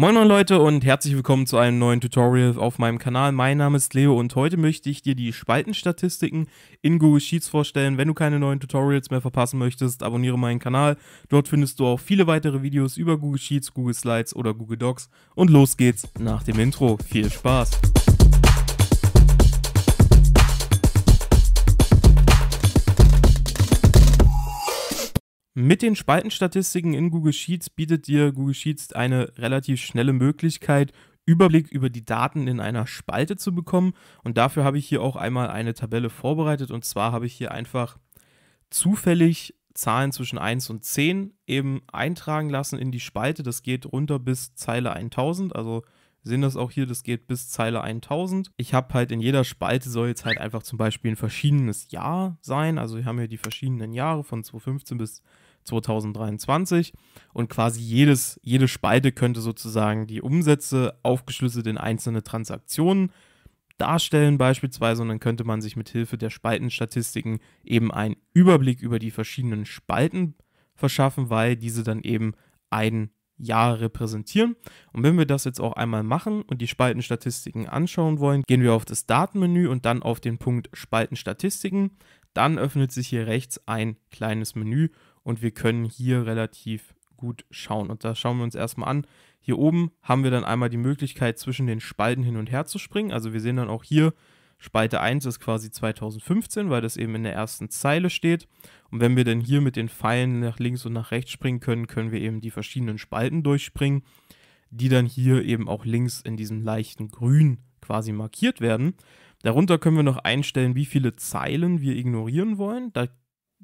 Moin moin Leute und herzlich willkommen zu einem neuen Tutorial auf meinem Kanal. Mein Name ist Leo und heute möchte ich dir die Spaltenstatistiken in Google Sheets vorstellen. Wenn du keine neuen Tutorials mehr verpassen möchtest, abonniere meinen Kanal. Dort findest du auch viele weitere Videos über Google Sheets, Google Slides oder Google Docs. Und los geht's nach dem Intro. Viel Spaß! Mit den Spaltenstatistiken in Google Sheets bietet dir Google Sheets eine relativ schnelle Möglichkeit, Überblick über die Daten in einer Spalte zu bekommen. Und dafür habe ich hier auch einmal eine Tabelle vorbereitet. Und zwar habe ich hier einfach zufällig Zahlen zwischen 1 und 10 eben eintragen lassen in die Spalte. Das geht runter bis Zeile 1000. Also sehen das auch hier, das geht bis Zeile 1000. Ich habe halt in jeder Spalte soll jetzt halt einfach zum Beispiel ein verschiedenes Jahr sein. Also wir haben hier die verschiedenen Jahre von 2015 bis 2023 und quasi jedes, jede Spalte könnte sozusagen die Umsätze aufgeschlüsselt in einzelne Transaktionen darstellen beispielsweise und dann könnte man sich mit Hilfe der Spaltenstatistiken eben einen Überblick über die verschiedenen Spalten verschaffen, weil diese dann eben ein Jahr repräsentieren. Und wenn wir das jetzt auch einmal machen und die Spaltenstatistiken anschauen wollen, gehen wir auf das Datenmenü und dann auf den Punkt Spaltenstatistiken. Dann öffnet sich hier rechts ein kleines Menü und wir können hier relativ gut schauen. Und das schauen wir uns erstmal an. Hier oben haben wir dann einmal die Möglichkeit, zwischen den Spalten hin und her zu springen. Also wir sehen dann auch hier, Spalte 1 ist quasi 2015, weil das eben in der ersten Zeile steht. Und wenn wir dann hier mit den Pfeilen nach links und nach rechts springen können, können wir eben die verschiedenen Spalten durchspringen, die dann hier eben auch links in diesem leichten Grün quasi markiert werden. Darunter können wir noch einstellen, wie viele Zeilen wir ignorieren wollen. Da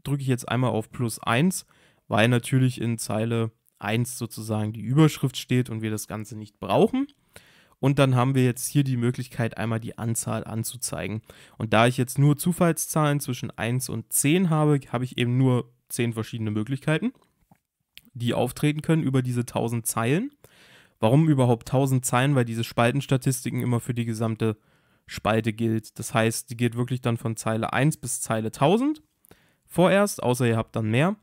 drücke ich jetzt einmal auf plus 1, weil natürlich in Zeile 1 sozusagen die Überschrift steht und wir das Ganze nicht brauchen. Und dann haben wir jetzt hier die Möglichkeit, einmal die Anzahl anzuzeigen. Und da ich jetzt nur Zufallszahlen zwischen 1 und 10 habe, habe ich eben nur 10 verschiedene Möglichkeiten, die auftreten können über diese 1000 Zeilen. Warum überhaupt 1000 Zeilen? Weil diese Spaltenstatistiken immer für die gesamte Spalte gilt. Das heißt, die geht wirklich dann von Zeile 1 bis Zeile 1000 vorerst, außer ihr habt dann mehr.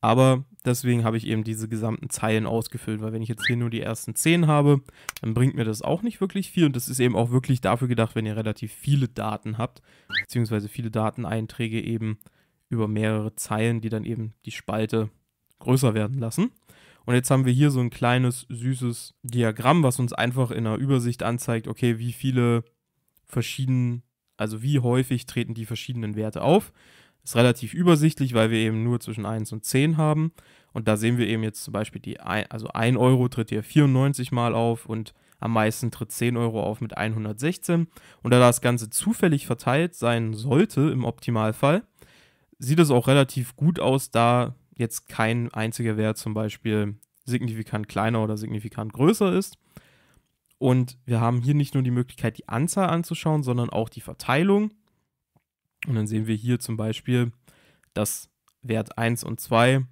Aber deswegen habe ich eben diese gesamten Zeilen ausgefüllt, weil wenn ich jetzt hier nur die ersten 10 habe, dann bringt mir das auch nicht wirklich viel und das ist eben auch wirklich dafür gedacht, wenn ihr relativ viele Daten habt, beziehungsweise viele Dateneinträge eben über mehrere Zeilen, die dann eben die Spalte größer werden lassen. Und jetzt haben wir hier so ein kleines, süßes Diagramm, was uns einfach in einer Übersicht anzeigt, okay, wie viele verschiedenen, also wie häufig treten die verschiedenen Werte auf. Ist relativ übersichtlich, weil wir eben nur zwischen 1 und 10 haben. Und da sehen wir eben jetzt zum Beispiel die, ein, also 1 Euro tritt hier 94 Mal auf und am meisten tritt 10 Euro auf mit 116. Und da das Ganze zufällig verteilt sein sollte im Optimalfall, sieht es auch relativ gut aus, da jetzt kein einziger Wert zum Beispiel signifikant kleiner oder signifikant größer ist. Und wir haben hier nicht nur die Möglichkeit, die Anzahl anzuschauen, sondern auch die Verteilung. Und dann sehen wir hier zum Beispiel, dass Wert 1 und 2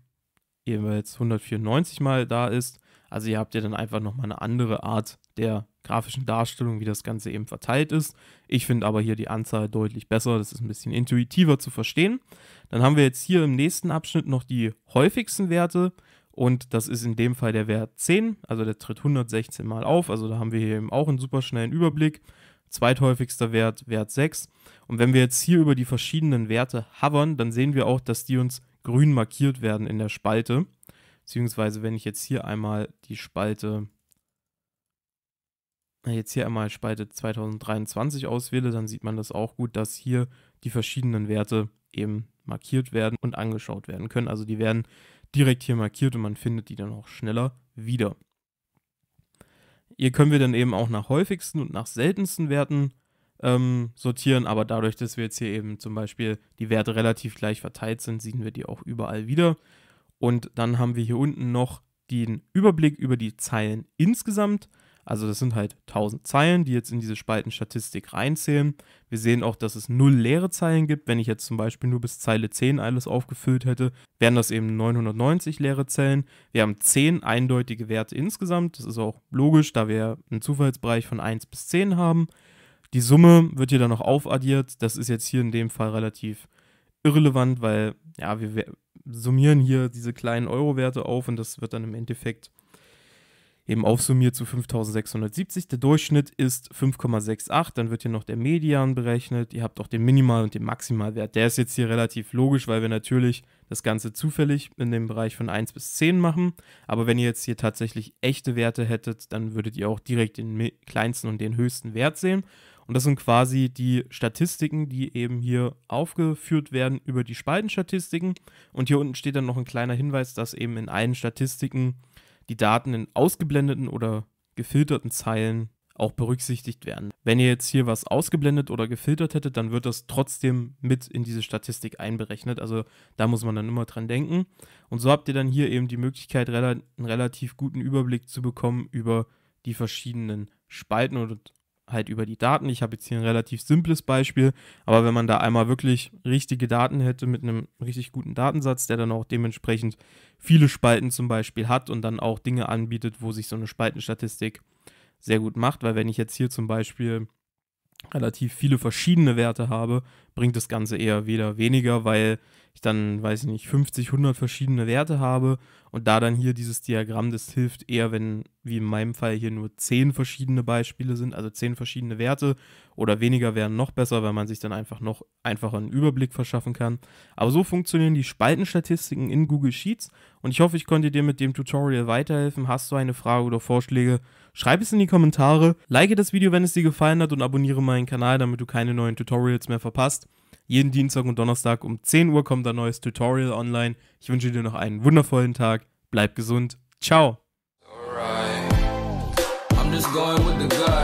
jeweils 194 mal da ist. Also hier habt ihr dann einfach nochmal eine andere Art der grafischen Darstellung, wie das Ganze eben verteilt ist. Ich finde aber hier die Anzahl deutlich besser, das ist ein bisschen intuitiver zu verstehen. Dann haben wir jetzt hier im nächsten Abschnitt noch die häufigsten Werte und das ist in dem Fall der Wert 10, also der tritt 116 mal auf, also da haben wir hier eben auch einen super schnellen Überblick zweithäufigster Wert Wert 6. Und wenn wir jetzt hier über die verschiedenen Werte hovern, dann sehen wir auch, dass die uns grün markiert werden in der Spalte. Beziehungsweise wenn ich jetzt hier einmal die Spalte, jetzt hier einmal Spalte 2023 auswähle, dann sieht man das auch gut, dass hier die verschiedenen Werte eben markiert werden und angeschaut werden können. Also die werden direkt hier markiert und man findet die dann auch schneller wieder. Hier können wir dann eben auch nach häufigsten und nach seltensten Werten ähm, sortieren, aber dadurch, dass wir jetzt hier eben zum Beispiel die Werte relativ gleich verteilt sind, sehen wir die auch überall wieder. Und dann haben wir hier unten noch den Überblick über die Zeilen insgesamt. Also das sind halt 1000 Zeilen, die jetzt in diese Spaltenstatistik reinzählen. Wir sehen auch, dass es null leere Zeilen gibt. Wenn ich jetzt zum Beispiel nur bis Zeile 10 alles aufgefüllt hätte, wären das eben 990 leere Zellen. Wir haben 10 eindeutige Werte insgesamt. Das ist auch logisch, da wir einen Zufallsbereich von 1 bis 10 haben. Die Summe wird hier dann noch aufaddiert. Das ist jetzt hier in dem Fall relativ irrelevant, weil ja, wir summieren hier diese kleinen Euro-Werte auf und das wird dann im Endeffekt eben aufsummiert zu 5670. Der Durchschnitt ist 5,68. Dann wird hier noch der Median berechnet. Ihr habt auch den Minimal- und den Maximalwert. Der ist jetzt hier relativ logisch, weil wir natürlich das Ganze zufällig in dem Bereich von 1 bis 10 machen. Aber wenn ihr jetzt hier tatsächlich echte Werte hättet, dann würdet ihr auch direkt den kleinsten und den höchsten Wert sehen. Und das sind quasi die Statistiken, die eben hier aufgeführt werden über die Spaltenstatistiken. Und hier unten steht dann noch ein kleiner Hinweis, dass eben in allen Statistiken die Daten in ausgeblendeten oder gefilterten Zeilen auch berücksichtigt werden. Wenn ihr jetzt hier was ausgeblendet oder gefiltert hättet, dann wird das trotzdem mit in diese Statistik einberechnet. Also da muss man dann immer dran denken. Und so habt ihr dann hier eben die Möglichkeit, einen relativ guten Überblick zu bekommen über die verschiedenen Spalten und halt über die Daten. Ich habe jetzt hier ein relativ simples Beispiel, aber wenn man da einmal wirklich richtige Daten hätte mit einem richtig guten Datensatz, der dann auch dementsprechend viele Spalten zum Beispiel hat und dann auch Dinge anbietet, wo sich so eine Spaltenstatistik sehr gut macht, weil wenn ich jetzt hier zum Beispiel relativ viele verschiedene Werte habe, bringt das Ganze eher wieder weniger, weil ich dann, weiß ich nicht, 50, 100 verschiedene Werte habe und da dann hier dieses Diagramm, das hilft eher, wenn, wie in meinem Fall hier nur 10 verschiedene Beispiele sind, also 10 verschiedene Werte oder weniger wären noch besser, weil man sich dann einfach noch einfacher einen Überblick verschaffen kann. Aber so funktionieren die Spaltenstatistiken in Google Sheets und ich hoffe, ich konnte dir mit dem Tutorial weiterhelfen. Hast du eine Frage oder Vorschläge, Schreib es in die Kommentare, like das Video, wenn es dir gefallen hat und abonniere meinen Kanal, damit du keine neuen Tutorials mehr verpasst. Jeden Dienstag und Donnerstag um 10 Uhr kommt ein neues Tutorial online. Ich wünsche dir noch einen wundervollen Tag, bleib gesund, ciao!